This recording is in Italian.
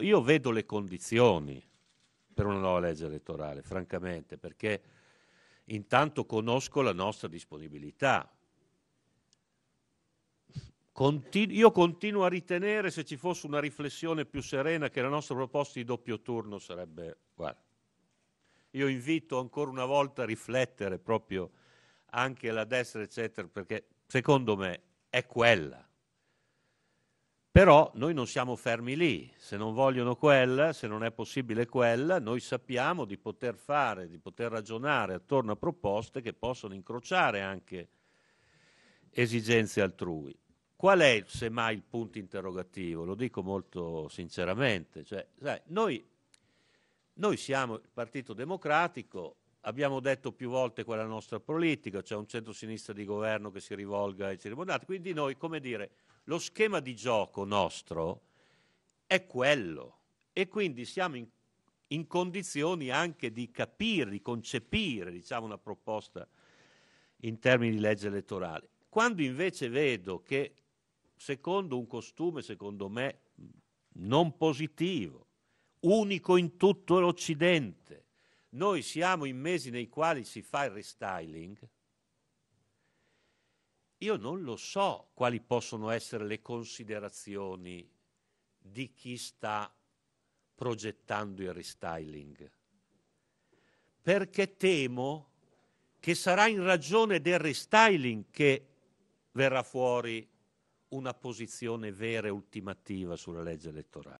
Certo, io vedo le condizioni per una nuova legge elettorale, francamente, perché intanto conosco la nostra disponibilità. Continu- io continuo a ritenere, se ci fosse una riflessione più serena, che la nostra proposta di doppio turno sarebbe... Guarda, io invito ancora una volta a riflettere proprio anche la destra, eccetera, perché secondo me è quella però noi non siamo fermi lì, se non vogliono quella, se non è possibile quella, noi sappiamo di poter fare, di poter ragionare attorno a proposte che possono incrociare anche esigenze altrui. Qual è semmai il punto interrogativo? Lo dico molto sinceramente. Cioè, sai, noi, noi siamo il Partito Democratico abbiamo detto più volte qual è la nostra politica, cioè un centro-sinistra di governo che si rivolga ai cerimoniati. Quindi noi, come dire, lo schema di gioco nostro è quello e quindi siamo in, in condizioni anche di capire, di concepire diciamo, una proposta in termini di legge elettorale. Quando invece vedo che, secondo un costume, secondo me, non positivo, unico in tutto l'Occidente, noi siamo in mesi nei quali si fa il restyling, io non lo so quali possono essere le considerazioni di chi sta progettando il restyling, perché temo che sarà in ragione del restyling che verrà fuori una posizione vera e ultimativa sulla legge elettorale.